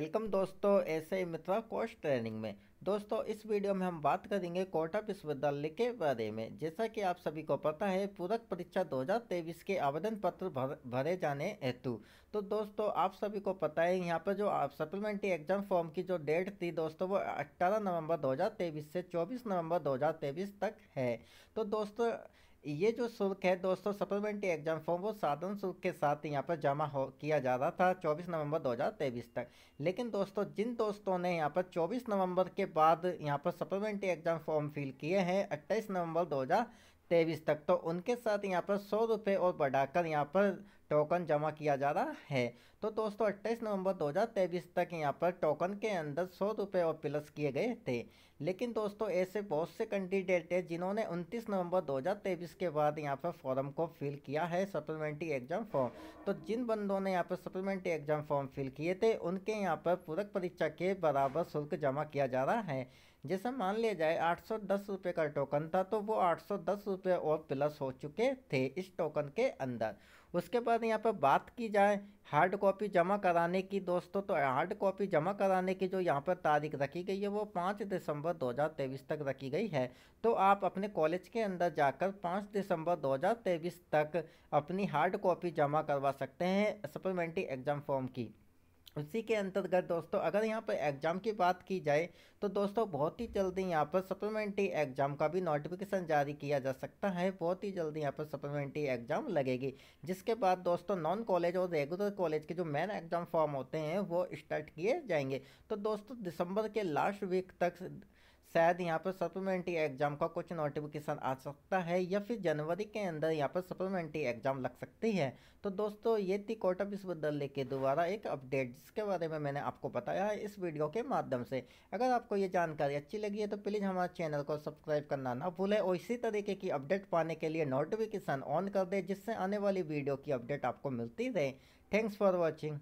welcome दोस्तों ऐसे ही मित्रा course training में दोस्तों इस वीडियो में हम बात करेंगे कोटा विश्वविद्यालय के बारे में जैसा कि आप सभी को पता है पूरक परीक्षा 2023 के आवेदन पत्र भर, भरे जाने हेतु तो दोस्तों आप सभी को पता है यहाँ पर जो सप्लीमेंट्री एग्जाम फॉर्म की जो डेट थी दोस्तों वो 18 नवंबर 2023 से 24 नवंबर 2023 तक है तो दोस्तों ये जो शुल्क है दोस्तों सप्लीमेंट्री एग्जाम फॉर्म वो साधन शुल्क के साथ यहाँ पर जमा हो किया जा रहा था 24 नवंबर 2023 तक लेकिन दोस्तों जिन दोस्तों ने यहाँ पर 24 नवंबर के बाद यहाँ पर सप्लीमेंट्री एग्जाम फॉर्म फिल किए हैं 28 नवंबर 2023 तक तो उनके साथ यहाँ पर सौ रुपये और बढ़ाकर यहाँ पर टोकन जमा किया जा रहा है तो दोस्तों अट्ठाईस नवंबर 2023 तक यहाँ पर टोकन के अंदर सौ रुपये और प्लस किए गए थे लेकिन दोस्तों ऐसे बहुत से कैंडिडेट हैं जिन्होंने 29 नवंबर 2023 के बाद यहाँ पर फॉर्म को फिल किया है सप्लीमेंट्री एग्जाम फॉर्म तो जिन बंदों ने यहाँ पर सप्लीमेंट्री एग्जाम फॉर्म फिल किए थे उनके यहाँ पर पूरक परीक्षा के बराबर शुल्क जमा किया जा रहा है जैसे मान लिया जाए आठ सौ का टोकन था तो वो आठ सौ और प्लस हो चुके थे इस टोकन के अंदर उसके बाद साथ यहाँ पर बात की जाए हार्ड कॉपी जमा कराने की दोस्तों तो हार्ड कॉपी जमा कराने की जो यहाँ पर तारीख रखी गई है वो पाँच दिसंबर 2023 तक रखी गई है तो आप अपने कॉलेज के अंदर जाकर पाँच दिसंबर 2023 तक अपनी हार्ड कॉपी जमा करवा सकते हैं सप्लीमेंट्री एग्ज़ाम फॉर्म की उसी के अंतर्गत दोस्तों अगर यहाँ पर एग्ज़ाम की बात की जाए तो दोस्तों बहुत ही जल्दी यहाँ पर सप्लीमेंट्री एग्ज़ाम का भी नोटिफिकेशन जारी किया जा सकता है बहुत ही जल्दी यहाँ पर सप्लीमेंट्री एग्ज़ाम लगेगी जिसके बाद दोस्तों नॉन कॉलेज और रेगुलर कॉलेज के जो मेन एग्ज़ाम फॉर्म होते हैं वो स्टार्ट किए जाएंगे तो दोस्तों दिसंबर के लास्ट वीक तक शायद यहाँ पर सप्लीमेंट्री एग्जाम का कुछ नोटिफिकेशन आ सकता है या फिर जनवरी के अंदर यहाँ पर सप्लीमेंट्री एग्जाम लग सकती है तो दोस्तों ये थी कोटा विश्वविद्यालय के दोबारा एक अपडेट जिसके बारे में मैंने आपको बताया है इस वीडियो के माध्यम से अगर आपको ये जानकारी अच्छी लगी है तो प्लीज़ हमारे चैनल को सब्सक्राइब करना ना भूलें और इसी तरीके की अपडेट पाने के लिए नोटिफिकेशन ऑन कर दें जिससे आने वाली वीडियो की अपडेट आपको मिलती रहे थैंक्स फॉर वॉचिंग